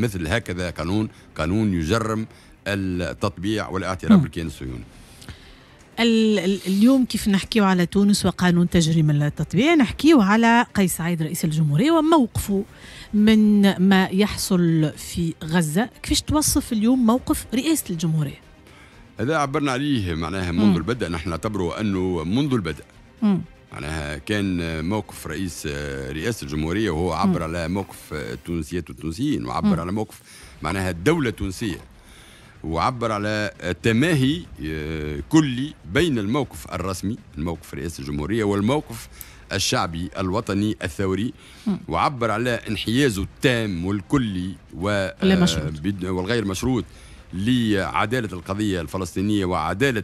مثل هكذا قانون قانون يجرم التطبيع والاعتراف بالكيان الصهيوني اليوم كيف نحكيو على تونس وقانون تجريم التطبيع نحكيو على قيس سعيد رئيس الجمهورية وموقفه من ما يحصل في غزة كيفاش توصف اليوم موقف رئاسة الجمهورية هذا عبرنا عليه معناها منذ البدء نحن نعتبره أنه منذ البدء م. معناها كان موقف رئيس رئاسه الجمهوريه وهو عبر على موقف التونسيات والتونسيين وعبر على موقف معناها الدوله التونسيه وعبر على تماهي آه، كلي بين الموقف الرسمي الموقف رئاسه الجمهوريه والموقف الشعبي الوطني الثوري وعبر على انحيازه التام والكلي آه، والغير مشروط لعداله القضيه الفلسطينيه وعداله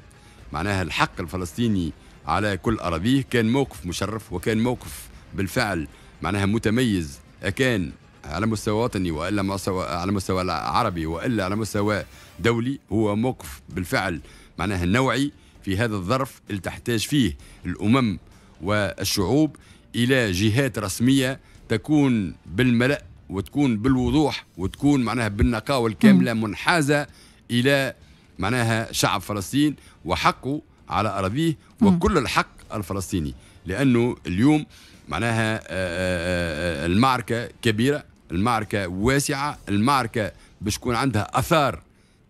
معناها الحق الفلسطيني على كل أراضيه كان موقف مشرف وكان موقف بالفعل معناها متميز أكان على مستوى وطني والا مستوى على مستوى عربي والا على مستوى دولي هو موقف بالفعل معناها نوعي في هذا الظرف اللي تحتاج فيه الامم والشعوب الى جهات رسميه تكون بالملأ وتكون بالوضوح وتكون معناها بالنقاوه الكامله منحازه الى معناها شعب فلسطين وحقه على أراضيه وكل الحق الفلسطيني لأنه اليوم معناها آه، آه، آه، المعركة كبيرة المعركة واسعة المعركة باش تكون عندها أثار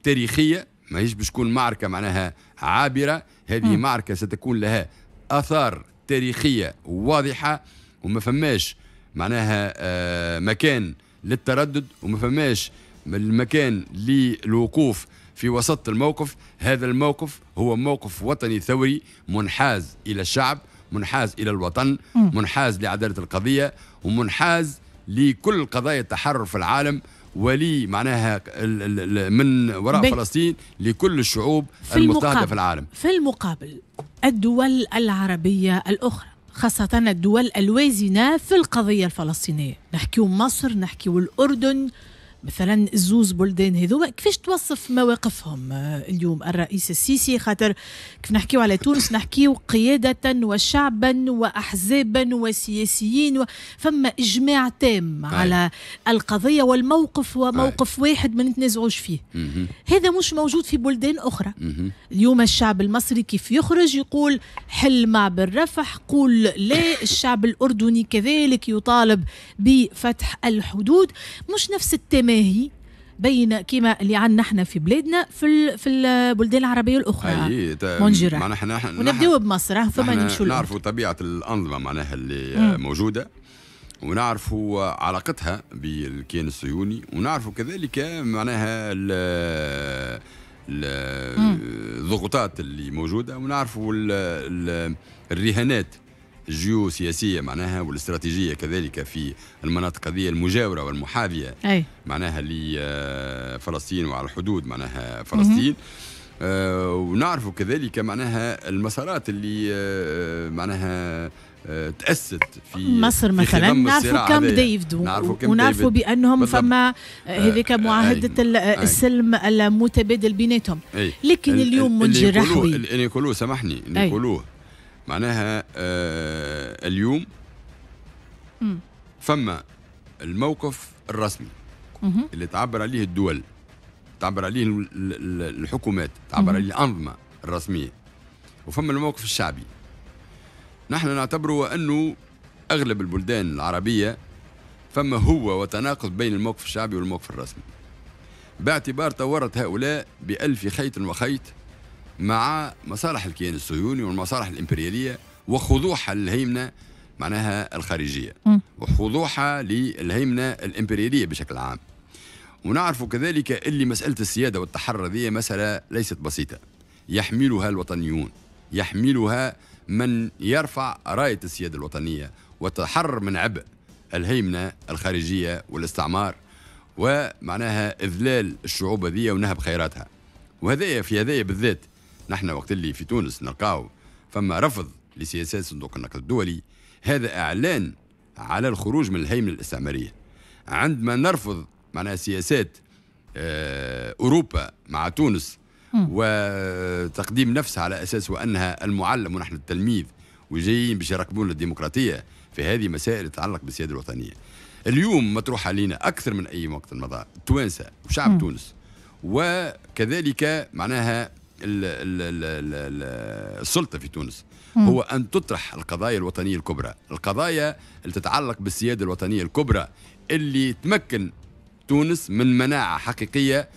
تاريخية ماهيش باش تكون معركة معناها عابرة هذه م. معركة ستكون لها آثار تاريخية واضحة وما فماش معناها مكان للتردد وما فماش المكان للوقوف في وسط الموقف هذا الموقف هو موقف وطني ثوري منحاز إلى الشعب منحاز إلى الوطن منحاز لعدالة القضية ومنحاز لكل قضايا التحرر في العالم ولي معناها من وراء فلسطين لكل الشعوب في المضطهدة في العالم في المقابل الدول العربية الأخرى خاصة الدول الوازنة في القضية الفلسطينية نحكي مصر نحكي الأردن مثلا الزوز بلدان هذوما كيفاش توصف مواقفهم آه، اليوم الرئيس السيسي خاطر كيف نحكيو على تونس نحكيو قيادة وشعبا وأحزابا وسياسيين و... فما إجماع تام على القضية والموقف وموقف واحد ما نتنازعوش فيه هذا مش موجود في بلدان أخرى اليوم الشعب المصري كيف يخرج يقول حل مع بالرفح قول لا الشعب الأردني كذلك يطالب بفتح الحدود مش نفس التام كما هي بين كما اللي عندنا احنا في بلادنا في في البلدان العربيه الاخرى منجره معناها احنا ونبداو بمصر فما نمشوا نعرفوا طبيعه الانظمه معناها اللي مم. موجوده ونعرفوا علاقتها بالكيان الصهيوني ونعرفوا كذلك معناها الضغوطات اللي موجوده ونعرفوا الرهانات الجيوسياسية معناها والاستراتيجية كذلك في المناطق هذه المجاورة والمحاذية أي. معناها لفلسطين آه، وعلى الحدود معناها فلسطين آه ونعرفوا كذلك معناها المسارات اللي آه, آه، معناها آه، تأسست في مصر مثلا نعرفوا كم ديفد ونعرفوا بأنهم بالضبط. فما هذيك معاهدة آه السلم المتبادل بيناتهم لكن اليوم منجي رحوي اللي يقولوه سامحني اللي يقولوه معناها آه، اليوم مم. فما الموقف الرسمي مم. اللي تعبر عليه الدول تعبر عليه الحكومات تعبر عليه الأنظمة الرسمية وفما الموقف الشعبي نحن نعتبره أنه أغلب البلدان العربية فما هو وتناقض بين الموقف الشعبي والموقف الرسمي باعتبار تورط هؤلاء بألف خيط وخيط مع مصالح الكيان الصهيوني والمصالح الإمبريالية وخضوعها للهيمنة معناها الخارجية وخضوعها للهيمنة الإمبريالية بشكل عام ونعرف كذلك اللي مسألة السيادة والتحرر هي مسألة ليست بسيطة يحملها الوطنيون يحملها من يرفع راية السيادة الوطنية وتحرر من عبء الهيمنة الخارجية والاستعمار ومعناها إذلال الشعوب هذه ونهب خيراتها وهذايا في هذايا بالذات نحن وقت اللي في تونس نلقاو فما رفض لسياسات صندوق النقد الدولي هذا إعلان على الخروج من الهيمنة الاستعمارية عندما نرفض معناها سياسات آه، أوروبا مع تونس وتقديم نفسها على أساس وأنها المعلم ونحن التلميذ وجايين باش يركبون الديمقراطيه في هذه مسائل تتعلق بالسيادة الوطنية اليوم مطروح علينا أكثر من أي وقت مضى التوانسة وشعب م. تونس وكذلك معناها السلطه في تونس مم. هو ان تطرح القضايا الوطنيه الكبرى، القضايا اللي تتعلق بالسياده الوطنيه الكبرى اللي تمكن تونس من مناعه حقيقيه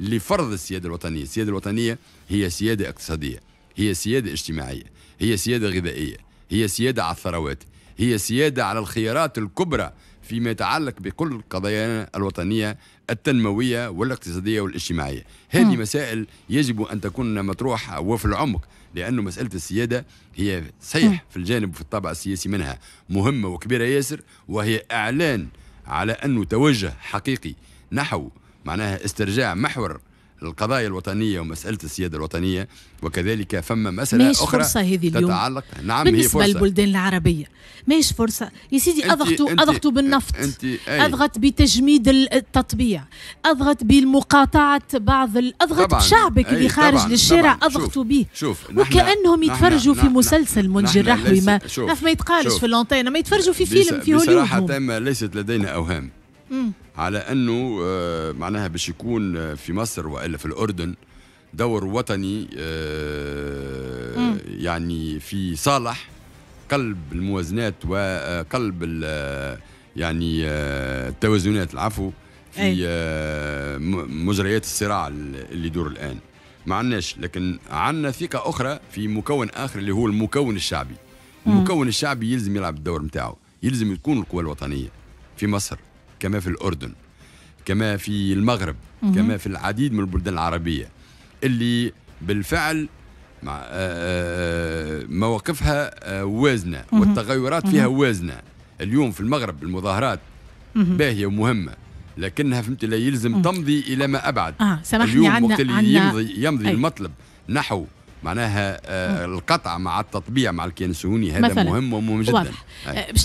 لفرض السياده الوطنيه، السياده الوطنيه هي سياده اقتصاديه، هي سياده اجتماعيه، هي سياده غذائيه، هي سياده على الثروات، هي سياده على الخيارات الكبرى فيما يتعلق بكل القضايا الوطنية التنموية والاقتصادية والاجتماعية هذه مسائل يجب أن تكون مطروحة وفي العمق لأنه مسألة السيادة هي صحيح في الجانب وفي الطابع السياسي منها مهمة وكبيرة ياسر وهي إعلان على أنه توجه حقيقي نحو معناها استرجاع محور القضايا الوطنية ومسألة السيادة الوطنية وكذلك فما مسألة أخرى فرصة هذه اليوم تتعلق نعم بالنسبة هي فرصة. للبلدان العربية ماهيش فرصة يا سيدي أضغطوا أضغطوا بالنفط انتي أضغط بتجميد التطبيع أضغط بالمقاطعة بعض أضغط بشعبك اللي خارج طبعاً للشارع أضغطوا به وكأنهم يتفرجوا في مسلسل منجي الرحوي ما ما يتقالش في اللونتين ما يتفرجوا في فيلم في هوليوود بصراحة ليست لدينا أوهام مم. على انه آه، معناها باش يكون آه، في مصر والا في الاردن دور وطني آه، يعني في صالح قلب الموازنات وقلب يعني التوازنات العفو في مجريات الصراع اللي يدور الان ما عندناش لكن عندنا ثقه اخرى في مكون اخر اللي هو المكون الشعبي المكون الشعبي يلزم يلعب الدور نتاعو يلزم تكون القوى الوطنيه في مصر كما في الأردن كما في المغرب كما في العديد من البلدان العربية اللي بالفعل آه، آه، آه، مواقفها وازنة والتغيرات فيها وازنة اليوم في المغرب المظاهرات باهية ومهمة لكنها فهمت لا يلزم تمضي إلى ما أبعد آه سامحني اليوم عنا وقت يمضي, يمضي المطلب نحو معناها القطع مع التطبيع مع الكيان الصهيوني هذا مهم ومهم جدا واضح.